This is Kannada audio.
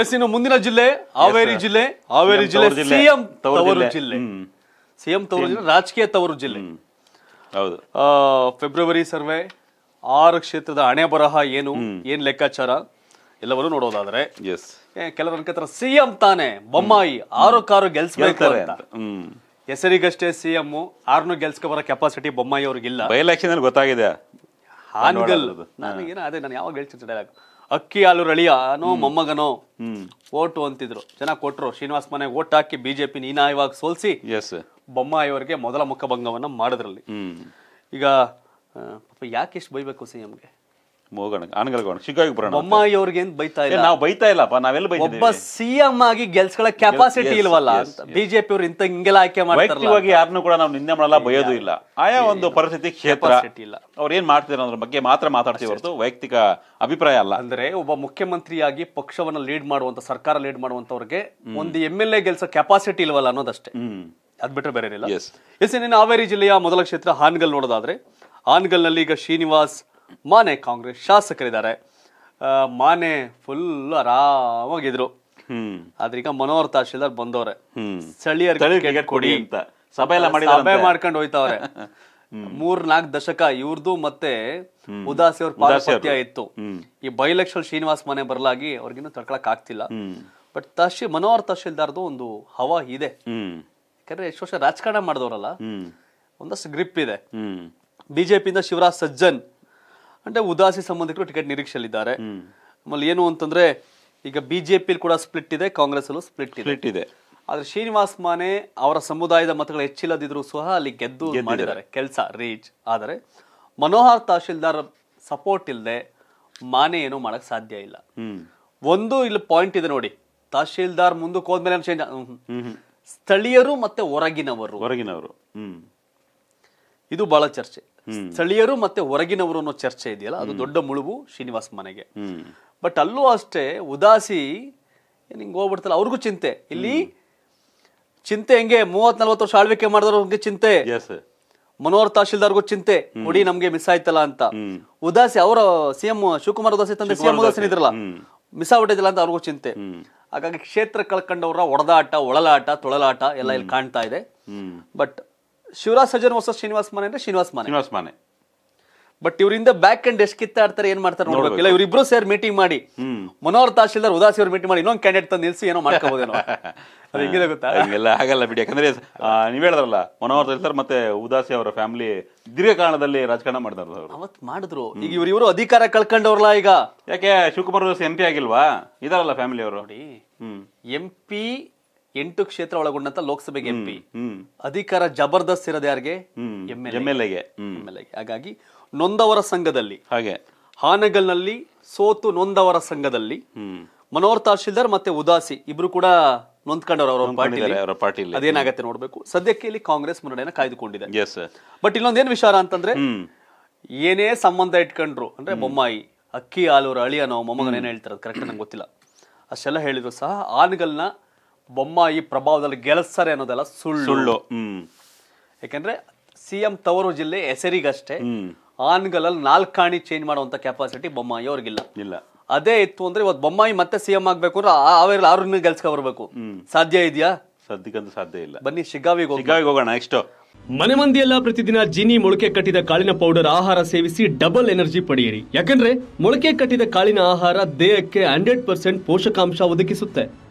ಎಸ್ ಇನ್ನು ಮುಂದಿನ ಜಿಲ್ಲೆ ಹಾವೇರಿ ಜಿಲ್ಲೆ ಹಾವೇರಿ ಜಿಲ್ಲೆ ಸಿಎಂ ತವರು ಜಿಲ್ಲೆ ಸಿಎಂ ತವರು ಜಿಲ್ಲೆ ರಾಜಕೀಯ ತವರು ಜಿಲ್ಲೆ ಹೌದು ಫೆಬ್ರವರಿ ಸರ್ವೆ ಆರು ಕ್ಷೇತ್ರದ ಹಣೆ ಬರಹ ಏನು ಏನ್ ಲೆಕ್ಕಾಚಾರ ಎಲ್ಲವರು ನೋಡೋದಾದ್ರೆ ಎಸ್ ಕೆಲವರು ಅನ್ಕೋತಾರ ಸಿಎಂ ತಾನೆ ಬೊಮ್ಮಾಯಿ ಆರು ಕಾರು ಗೆಲ್ಸ್ಬೇಕು ಹೆಸರಿಗಷ್ಟೇ ಸಿಎಂ ಆರ್ನು ಗೆಲ್ಸ್ಕೊ ಬರೋ ಕೆಪಾಸಿಟಿ ಬೊಮ್ಮಾಯಿ ಅವ್ರಿಗಿಲ್ಲ ಬೈ ಎಲೆಕ್ಷನ್ ಗೊತ್ತಾಗಿದೆ ಹಾನ್ಗಲ್ ನನಗೇನ ಅದೇ ನಾನು ಯಾವಾಗ ಹೇಳ್ತೀನಿ ಡೈಲಾಗ್ ಅಕ್ಕಿ ಹಾಲು ರಳಿಯನೋ ಮೊಮ್ಮಗನೋ ಓಟು ಅಂತಿದ್ರು ಜನ ಕೊಟ್ರು ಶ್ರೀನಿವಾಸ್ ಮನೆ ಓಟ್ ಹಾಕಿ ಬಿಜೆಪಿ ನೀನಾಯವಾಗಿ ಇವಾಗ ಸೋಲ್ಸಿ ಬೊಮ್ಮಾಯಿ ಅವರಿಗೆ ಮೊದಲ ಮುಖಭಂಗವನ್ನ ಮಾಡೋದ್ರಲ್ಲಿ ಈಗ ಪಾಪ ಯಾಕೆ ಇಷ್ಟು ಬೈಬೇಕು ಸಿಎಂಗೆ ಮೋಗೋಣ ಆನಗಲ್ಗೋಣ ಶಿಕಾಗಿ ಬರೋಣ ಬೊಮ್ಮಾಯಿ ಅವ್ರಿಗೆ ಏನ್ ಬೈತಾ ಇಲ್ಲ ನಾವು ಬೈತಾ ಇಲ್ಲಪ್ಪ ನಾವೆಲ್ಲ ಬೈತೀವಿ ಒಬ್ಬ ಸಿಎಂ ಆಗಿ ಗೆಲ್ಸ್ಗಳ ಕೆಪಾಸಿಟಿ ಇಲ್ವಲ್ಲ ಬಿಜೆಪಿ ಅವರು ಇಂತ ಹಿಂಗೆಲ್ಲ ಆಯ್ಕೆ ಮಾಡ್ತಾರೆ ವ್ಯಕ್ತಿವಾಗಿ ಯಾರನ್ನೂ ಕೂಡ ನಾವು ನಿಂದೆ ಮಾಡಲ್ಲ ಬಯೋದು ಇಲ್ಲ ಆಯಾ ಒಂದು ಪರಿಸ್ಥಿತಿ ಕ್ಷೇತ್ರ ಇಲ್ಲ ಅವ್ರು ಏನ್ ಮಾಡ್ತಿದ್ರು ಅದ್ರ ಬಗ್ಗೆ ಮಾತ್ರ ಮಾತಾಡ್ತೀವಿ ಹೊರತು ವೈಯಕ್ತಿಕ ಅಭಿಪ್ರಾಯ ಅಲ್ಲ ಅಂದ್ರೆ ಒಬ್ಬ ಮುಖ್ಯಮಂತ್ರಿಯಾಗಿ ಪಕ್ಷವನ್ನ ಲೀಡ್ ಮಾಡುವಂತ ಸರ್ಕಾರ ಲೀಡ್ ಮಾಡುವಂತವ್ರಿಗೆ ಒಂದು ಎಮ್ ಎಲ್ ಎ ಗೆಲ್ಸ ಕೆಪಾಸಿಟಿ ಇಲ್ವಲ್ಲ ಅನ್ನೋದಷ್ಟೇ ಅದ್ ಬಿಟ್ರೆ ಬೇರೆ ಇಲ್ಲ ಎಸ್ ಎಸ್ ಹಾವೇರಿ ಜಿಲ್ಲೆಯ ಮೊದಲ ಕ್ಷೇತ್ರ ಹಾನ್ಗಲ್ ನೋಡೋದಾದ್ರೆ ಹಾನಗಲ್ನಲ್ಲಿ ಈಗ ಶ್ರೀನಿವಾಸ್ ಮಾನೆ ಕಾಂಗ್ರೆಸ್ ಶಾಸಕರಿದ್ದಾರೆ ಮಾನೆ ಫುಲ್ ಆರಾಮಾಗಿದ್ರು ಆದ್ರೀಗ ಮನೋಹರ್ ತಹಶೀಲ್ದಾರ್ ಬಂದವ್ರೆ ಸ್ಥಳೀಯ ಕೊಡಿ ಅಂತ ಸಭೆ ಎಲ್ಲ ಮಾಡಿ ಸಭೆ ಮಾಡ್ಕೊಂಡು ಹೋಯ್ತವ್ರೆ ಮೂರ್ ನಾಲ್ಕು ದಶಕ ಇವ್ರದ್ದು ಮತ್ತೆ ಉದಾಸಿ ಅವ್ರ ಇತ್ತು ಈ ಬೈಲಕ್ಷಲ್ ಶ್ರೀನಿವಾಸ್ ಮನೆ ಬರಲಾಗಿ ಅವ್ರಿಗಿನ್ನೂ ತಡ್ಕೊಳಕ್ ಆಗ್ತಿಲ್ಲ ಬಟ್ ತಹಶೀ ಮನೋಹರ್ ತಹಶೀಲ್ದಾರ್ದು ಒಂದು ಹವ ಇದೆ ಯಾಕಂದ್ರೆ ಎಷ್ಟು ವರ್ಷ ರಾಜಕಾರಣ ಮಾಡಿದವರಲ್ಲ ಒಂದಷ್ಟು ಗ್ರಿಪ್ ಇದೆ ಬಿಜೆಪಿಯಿಂದ ಶಿವರಾಜ್ ಸಜ್ಜನ್ ಅಂದ್ರೆ ಉದಾಸಿ ಸಂಬಂಧಿಕರು ಟಿಕೆಟ್ ನಿರೀಕ್ಷೆಯಲ್ಲಿದ್ದಾರೆ ಆಮೇಲೆ ಏನು ಅಂತಂದ್ರೆ ಈಗ ಬಿಜೆಪಿ ಕೂಡ ಸ್ಪ್ಲಿಟ್ ಇದೆ ಕಾಂಗ್ರೆಸ್ ಅಲ್ಲೂ ಸ್ಪ್ಲಿಟ್ ಸ್ಪ್ಲಿಟ್ ಇದೆ ಆದ್ರೆ ಶ್ರೀನಿವಾಸ್ ಮಾನೆ ಅವರ ಸಮುದಾಯದ ಮತಗಳು ಹೆಚ್ಚಿಲ್ಲದಿದ್ರು ಸಹ ಅಲ್ಲಿ ಗೆದ್ದು ಮಾಡಿದ್ದಾರೆ ಕೆಲಸ ರೀಚ್ ಆದರೆ ಮನೋಹರ್ ತಹಶೀಲ್ದಾರ್ ಸಪೋರ್ಟ್ ಇಲ್ಲದೆ ಮಾನೆ ಏನು ಮಾಡಕ್ ಸಾಧ್ಯ ಇಲ್ಲ ಒಂದು ಇಲ್ಲಿ ಪಾಯಿಂಟ್ ಇದೆ ನೋಡಿ ತಹಶೀಲ್ದಾರ್ ಮುಂದಕ್ಕೆ ಹೋದ್ಮೇಲೆ ಚೇಂಜ್ ಸ್ಥಳೀಯರು ಮತ್ತೆ ಹೊರಗಿನವರು ಹೊರಗಿನವರು ಇದು ಬಹಳ ಚರ್ಚೆ ಸ್ಥಳೀಯರು ಮತ್ತೆ ಹೊರಗಿನವರು ಅನ್ನೋ ಚರ್ಚೆ ಇದೆಯಲ್ಲ ಅದು ದೊಡ್ಡ ಮುಳುಗು ಶ್ರೀನಿವಾಸ್ ಮನೆಗೆ ಬಟ್ ಅಲ್ಲೂ ಅಷ್ಟೇ ಉದಾಸಿ ನಿಂಗೆ ಹೋಗ್ಬಿಡ್ತಲ್ಲ ಅವ್ರಿಗೂ ಚಿಂತೆ ಇಲ್ಲಿ ಚಿಂತೆ ಹೆಂಗೆ ಮೂವತ್ ನಲ್ವತ್ತು ವರ್ಷ ಆಳ್ವಿಕೆ ಮಾಡಿದವ್ರಿಗೆ ಚಿಂತೆ ಮನೋಹರ್ ತಹಶೀಲ್ದಾರ್ಗೂ ಚಿಂತೆ ನೋಡಿ ನಮ್ಗೆ ಮಿಸ್ ಆಯ್ತಲ್ಲ ಅಂತ ಉದಾಸಿ ಅವರ ಸಿಎಂ ಶಿವಕುಮಾರ್ ಉದಾಸಿ ತಂದೆ ಸಿಎಂ ಉದಾಸಿ ಇದ್ರಲ್ಲ ಮಿಸ್ ಆಗ್ಬಿಟ್ಟಿದಿಲ್ಲ ಅಂತ ಅವ್ರಿಗೂ ಚಿಂತೆ ಹಾಗಾಗಿ ಕ್ಷೇತ್ರ ಕಳ್ಕೊಂಡವ್ರ ಒಡದಾಟ ಒಳಲಾಟ ತೊಳಲಾಟ ಎಲ್ಲ ಇಲ್ಲಿ ಕಾಣ್ತಾ ಇದೆ ಬಟ್ ಶಿವರಾಜ್ ಸಜ್ಜನ್ ವರ್ಸಸ್ ಶ್ರೀನಿವಾಸ್ ಮಾನೆ ಅಂದ್ರೆ ಶ್ರೀನಿವಾಸ್ ಮಾನೆ ಶ್ರೀನಿವಾಸ್ ಮಾನೆ ಬಟ್ ಇವರಿಂದ ಬ್ಯಾಕ್ ಅಂಡ್ ಎಷ್ಟು ಕಿತ್ತಾಡ್ತಾರೆ ಏನ್ ಮಾಡ್ತಾರೆ ನೋಡ್ಬೇಕು ಇಲ್ಲ ಇವರಿಬ್ರು ಸೇರಿ ಮೀಟಿಂಗ್ ಮಾಡಿ ಮನೋಹರ್ ತಹಶೀಲ್ದಾರ್ ಉದಾಸಿ ಅವ್ರು ಮೀಟಿಂಗ್ ಮಾಡಿ ಇನ್ನೊಂದು ಕ್ಯಾಂಡಿಡೇಟ್ ತಂದು ನಿಲ್ಸಿ ಏನೋ ಮಾಡ್ಕೋಬೋದೇನೋ ಅದು ಗೊತ್ತಾ ಎಲ್ಲ ಆಗಲ್ಲ ಬಿಡಿ ಯಾಕಂದ್ರೆ ನೀವ್ ಹೇಳಿದ್ರಲ್ಲ ಮನೋಹರ್ ತಹಶೀಲ್ದಾರ್ ಮತ್ತೆ ಉದಾಸಿ ಅವರ ಫ್ಯಾಮಿಲಿ ದೀರ್ಘಕಾಲದಲ್ಲಿ ರಾಜಕಾರಣ ಮಾಡಿದಾರ ಅವತ್ ಮಾಡಿದ್ರು ಈಗ ಇವ್ರು ಇವರು ಅಧಿಕಾರ ಕಳ್ಕೊಂಡವ್ರಲ್ಲ ಈಗ ಯಾಕೆ ಶಿವಕುಮಾರ್ ಎಂ ಪಿ ಆಗಿಲ್ವಾ ಇದಾರಲ್ಲ ಫ್ಯಾಮಿಲಿ ಅವರು ನೋಡಿ ಎಂ ಪಿ ಎಂಟು ಕ್ಷೇತ್ರ ಒಳಗೊಂಡಂತ ಲೋಕಸಭೆಗೆ ಎಂಪಿ ಅಧಿಕಾರ ಜಬರ್ದಸ್ತ್ ಇರೋದು ಯಾರಿಗೆ ಎಂಎಲ್ಎಗೆ ಹಾಗಾಗಿ ನೊಂದವರ ಸಂಘದಲ್ಲಿ ಹಾಗೆ ಹಾನಗಲ್ನಲ್ಲಿ ಸೋತು ನೊಂದವರ ಸಂಘದಲ್ಲಿ ಮನೋಹರ್ ತಹಶೀಲ್ದಾರ್ ಮತ್ತೆ ಉದಾಸಿ ಇಬ್ರು ಕೂಡ ನೊಂದ್ಕೊಂಡವ್ರು ಅವರ ಪಾರ್ಟಿ ಅದೇನಾಗತ್ತೆ ನೋಡ್ಬೇಕು ಸದ್ಯಕ್ಕೆ ಇಲ್ಲಿ ಕಾಂಗ್ರೆಸ್ ಮುನ್ನಡೆಯನ್ನ ಕಾಯ್ದುಕೊಂಡಿದೆ ಬಟ್ ಇನ್ನೊಂದೇನ್ ವಿಚಾರ ಅಂತಂದ್ರೆ ಏನೇ ಸಂಬಂಧ ಇಟ್ಕೊಂಡ್ರು ಅಂದ್ರೆ ಬೊಮ್ಮಾಯಿ ಅಕ್ಕಿ ಆಲೂರ ಅಳಿಯನೋ ಅನ್ನೋ ಮೊಮ್ಮಗನ ಏನ್ ಹೇಳ್ತಾರ ಕರೆಕ್ಟ್ ನಂಗೆ ಗೊತ್ತಿಲ್ಲ ಅಷ್ಟೆಲ್ಲ ಹೇಳಿದ್ರು ಸಹ ಆನಗಲ್ನ ಬೊಮ್ಮಾಯಿ ಪ್ರಭಾವದಲ್ಲಿ ಗೆಲ್ಲಿಸ್ತಾರೆ ಅನ್ನೋದೆಲ್ಲ ಸುಳ್ಳು ಸುಳ್ಳು ಯಾಕಂದ್ರೆ ಯಾಕಂದ್ರೆ ಸಿಎಂ ತವರು ಜಿಲ್ಲೆ ಹೆಸರಿಗಷ್ಟೇ ಆನ್ಗಲಲ್ಲಿ ನಾಲ್ಕಾಣಿ ಚೇಂಜ್ ಮಾಡುವಂತ ಕೆಪಾಸಿಟಿ ಬೊಮ್ಮಾಯಿ ಅವ್ರಿಗಿಲ್ಲ ಇಲ್ಲ ಅದೇ ಇತ್ತು ಅಂದ್ರೆ ಇವತ್ತು ಬೊಮ್ಮಾಯಿ ಮತ್ತೆ ಸಿಎಂ ಆಗ್ಬೇಕು ಅಂದ್ರೆ ಅವರಲ್ಲಿ ಆರನ್ನ ಬರ್ಬೇಕು ಸಾಧ್ಯ ಇದೆಯಾ ಸದ್ಯಕ್ಕಂತೂ ಸಾಧ್ಯ ಇಲ್ಲ ಬನ್ನಿ ಶಿಗ್ಗಾವಿಗೆ ಶಿಗ್ಗಾವಿಗೆ ಹೋಗೋಣ ನೆಕ್ಸ್ಟ್ ಮನೆ ಮಂದಿಯೆಲ್ಲ ಪ್ರತಿದಿನ ಜಿನಿ ಮೊಳಕೆ ಕಟ್ಟಿದ ಕಾಳಿನ ಪೌಡರ್ ಆಹಾರ ಸೇವಿಸಿ ಡಬಲ್ ಎನರ್ಜಿ ಪಡೆಯಿರಿ ಯಾಕಂದ್ರೆ ಮೊಳಕೆ ಕಟ್ಟಿದ ಕಾಳಿನ ಆಹಾರ ದೇಹಕ್ಕೆ ಹಂಡ್ರೆಡ್ ಪರ್ಸೆಂಟ್ ಪೋಷಕಾಂಶ ಒದಗಿಸುತ್ತೆ